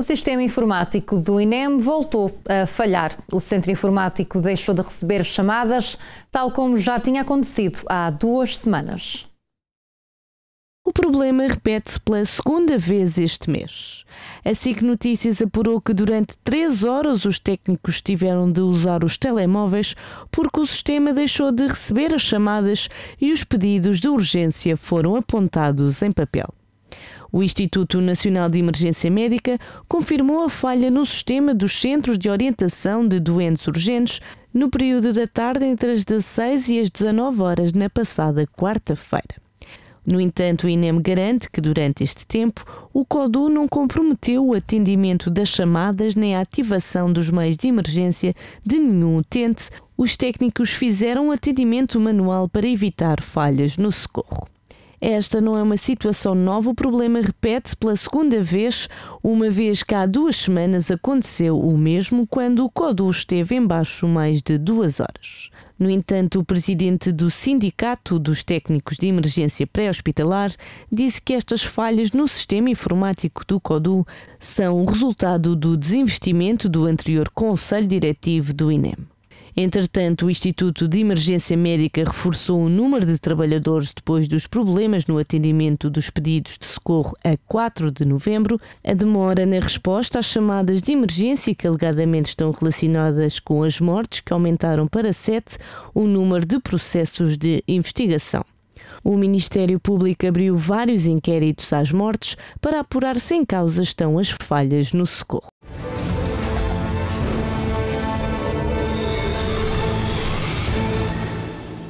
O sistema informático do INEM voltou a falhar. O centro informático deixou de receber chamadas, tal como já tinha acontecido há duas semanas. O problema repete-se pela segunda vez este mês. A SIC Notícias apurou que durante três horas os técnicos tiveram de usar os telemóveis porque o sistema deixou de receber as chamadas e os pedidos de urgência foram apontados em papel. O Instituto Nacional de Emergência Médica confirmou a falha no sistema dos Centros de Orientação de Doentes Urgentes no período da tarde entre as 16 e as 19 horas na passada quarta-feira. No entanto, o INEM garante que durante este tempo o CODU não comprometeu o atendimento das chamadas nem a ativação dos meios de emergência de nenhum utente. Os técnicos fizeram um atendimento manual para evitar falhas no socorro. Esta não é uma situação nova, o problema repete-se pela segunda vez, uma vez que há duas semanas aconteceu o mesmo quando o Codu esteve embaixo mais de duas horas. No entanto, o presidente do Sindicato dos Técnicos de Emergência Pré-Hospitalar disse que estas falhas no sistema informático do CODU são o resultado do desinvestimento do anterior Conselho Diretivo do INEM. Entretanto, o Instituto de Emergência Médica reforçou o número de trabalhadores depois dos problemas no atendimento dos pedidos de socorro a 4 de novembro. A demora na resposta às chamadas de emergência que alegadamente estão relacionadas com as mortes, que aumentaram para 7 o número de processos de investigação. O Ministério Público abriu vários inquéritos às mortes para apurar se em causa estão as falhas no socorro.